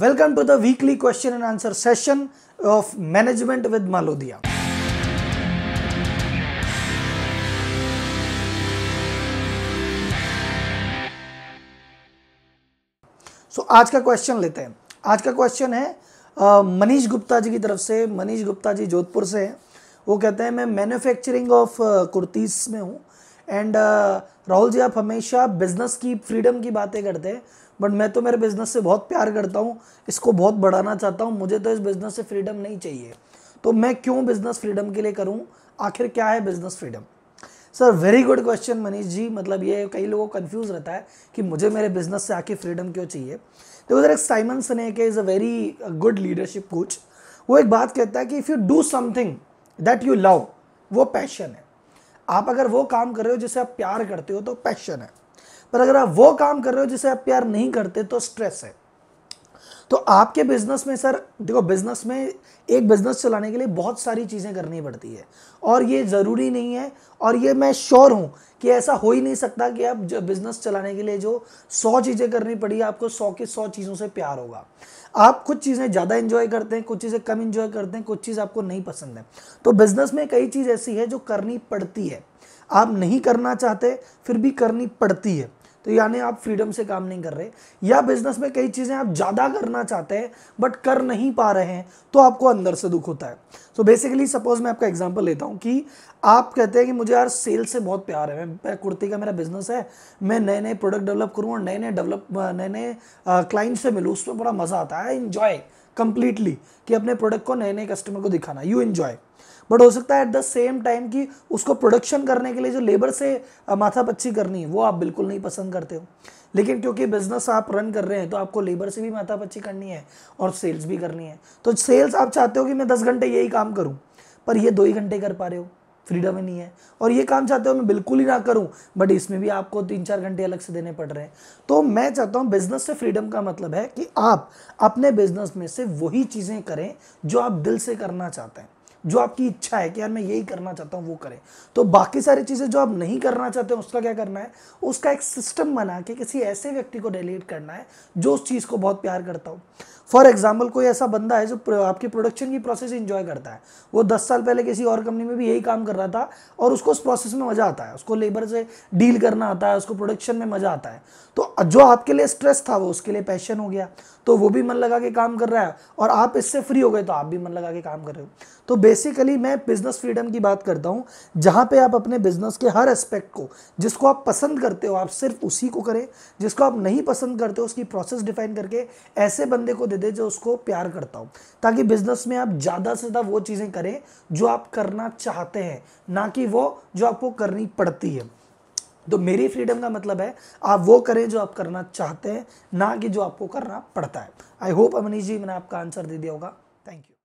welcome to the weekly question and answer session of management with Malodia so आज का question लेते हैं आज का क्वेश्चन है मनीष गुप्ता जी की तरफ से मनीष गुप्ता जी जोधपुर से हैं वो कहते हैं मैं मैन्युफैक्चरिंग ऑफ कुर्तीज़ में हूँ एंड uh, राहुल जी आप हमेशा बिज़नेस की फ्रीडम की बातें करते हैं बट मैं तो मेरे बिज़नेस से बहुत प्यार करता हूँ इसको बहुत बढ़ाना चाहता हूँ मुझे तो इस बिज़नेस से फ्रीडम नहीं चाहिए तो मैं क्यों बिज़नेस फ्रीडम के लिए करूँ आखिर क्या है business freedom sir very good question Manish ji मतलब ये कई लोगों को कन्फ्यूज़ रहता है कि मुझे मेरे बिज़नेस से आखिर फ्रीडम क्यों चाहिए तो उधर एक Simon Sinek is a very good leadership coach वो एक बात कहता है कि if you do something that you love वो पैशन है आप अगर वो काम कर रहे हो जिसे आप प्यार करते हो तो पैशन है पर अगर आप वो काम कर रहे हो जिसे आप प्यार नहीं करते तो स्ट्रेस है तो आपके बिजनेस में सर देखो बिजनेस में एक बिजनेस चलाने के लिए बहुत सारी चीज़ें करनी पड़ती है और ये ज़रूरी नहीं है और ये मैं श्योर हूँ कि ऐसा हो ही नहीं सकता कि आप जो बिजनेस चलाने के लिए जो सौ चीज़ें करनी पड़ी आपको सौ की सौ चीज़ों से प्यार होगा आप कुछ चीज़ें ज़्यादा इन्जॉय करते हैं कुछ चीज़ें कम इन्जॉय करते हैं कुछ चीज़ आपको नहीं पसंद है तो बिज़नेस में कई चीज़ ऐसी है जो करनी पड़ती है आप नहीं करना चाहते फिर भी करनी पड़ती है तो यानी आप फ्रीडम से काम नहीं कर रहे या बिजनेस में कई चीज़ें आप ज़्यादा करना चाहते हैं बट कर नहीं पा रहे हैं तो आपको अंदर से दुख होता है सो बेसिकली सपोज मैं आपका एग्जांपल लेता हूँ कि आप कहते हैं कि मुझे यार सेल से बहुत प्यार है मैं कुर्ती का मेरा बिजनेस है मैं नए नए प्रोडक्ट डेवलप करूँ और नए नए डेवलप नए नए क्लाइंट से मिलूँ उसमें बड़ा मज़ा आता है इन्जॉय कंप्लीटली कि अपने प्रोडक्ट को नए नए कस्टमर को दिखाना यू इन्जॉय बट हो सकता है एट द सेम टाइम कि उसको प्रोडक्शन करने के लिए जो लेबर से माथा पच्ची करनी है वो आप बिल्कुल नहीं पसंद करते हो लेकिन क्योंकि बिजनेस आप रन कर रहे हैं तो आपको लेबर से भी माथा पच्ची करनी है और सेल्स भी करनी है तो सेल्स आप चाहते हो कि मैं दस घंटे यही काम करूँ पर ये दो ही घंटे कर पा रहे हो फ्रीडम ही नहीं है और ये काम चाहते हो मैं बिल्कुल ही ना करूं बट इसमें भी आपको तीन चार घंटे अलग से देने पड़ रहे हैं तो मैं चाहता हूं बिजनेस से फ्रीडम का मतलब है कि आप अपने बिजनेस में से वही चीज़ें करें जो आप दिल से करना चाहते हैं जो आपकी इच्छा है कि यार मैं यही करना चाहता हूँ वो करें तो बाकी सारी चीज़ें जो आप नहीं करना चाहते हैं उसका क्या करना है उसका एक सिस्टम बना के किसी ऐसे व्यक्ति को डिलीट करना है जो उस चीज़ को बहुत प्यार करता हो फॉर एग्जाम्पल कोई ऐसा बंदा है जो आपकी प्रोडक्शन की प्रोसेस इंजॉय करता है वो दस साल पहले किसी और कंपनी में भी यही काम कर रहा था और उसको उस प्रोसेस में मज़ा आता है उसको लेबर से डील करना आता है उसको प्रोडक्शन में मज़ा आता है तो जो आपके लिए स्ट्रेस था वो उसके लिए पैशन हो गया तो वो भी मन लगा के काम कर रहा है और आप इससे फ्री हो गए तो आप भी मन लगा के काम कर रहे हो तो बेसिकली मैं बिज़नेस फ्रीडम की बात करता हूँ जहाँ पे आप अपने बिज़नेस के हर एस्पेक्ट को जिसको आप पसंद करते हो आप सिर्फ उसी को करें जिसको आप नहीं पसंद करते हो उसकी प्रोसेस डिफाइन करके ऐसे बंदे को दे दे जो उसको प्यार करता हो ताकि बिज़नेस में आप ज़्यादा से ज़्यादा वो चीज़ें करें जो आप करना चाहते हैं ना कि वो जो आपको करनी पड़ती है तो मेरी फ्रीडम का मतलब है आप वो करें जो आप करना चाहते हैं ना कि जो आपको करना पड़ता है आई होप अमनीश जी मैंने आपका आंसर दे दिया होगा थैंक यू